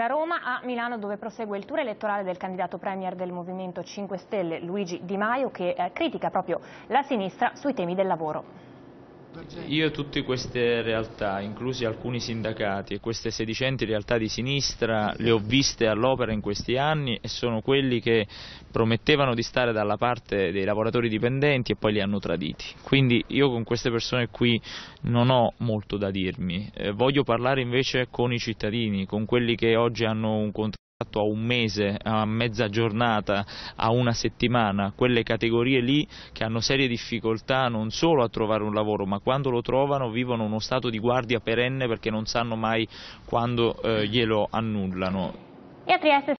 Da Roma a Milano dove prosegue il tour elettorale del candidato premier del Movimento 5 Stelle Luigi Di Maio che eh, critica proprio la sinistra sui temi del lavoro. Io tutte queste realtà, inclusi alcuni sindacati e queste sedicenti realtà di sinistra, le ho viste all'opera in questi anni e sono quelli che promettevano di stare dalla parte dei lavoratori dipendenti e poi li hanno traditi. Quindi io con queste persone qui non ho molto da dirmi, eh, voglio parlare invece con i cittadini, con quelli che oggi hanno un contratto a un mese, a mezza giornata, a una settimana, quelle categorie lì che hanno serie difficoltà non solo a trovare un lavoro, ma quando lo trovano vivono uno stato di guardia perenne perché non sanno mai quando eh, glielo annullano.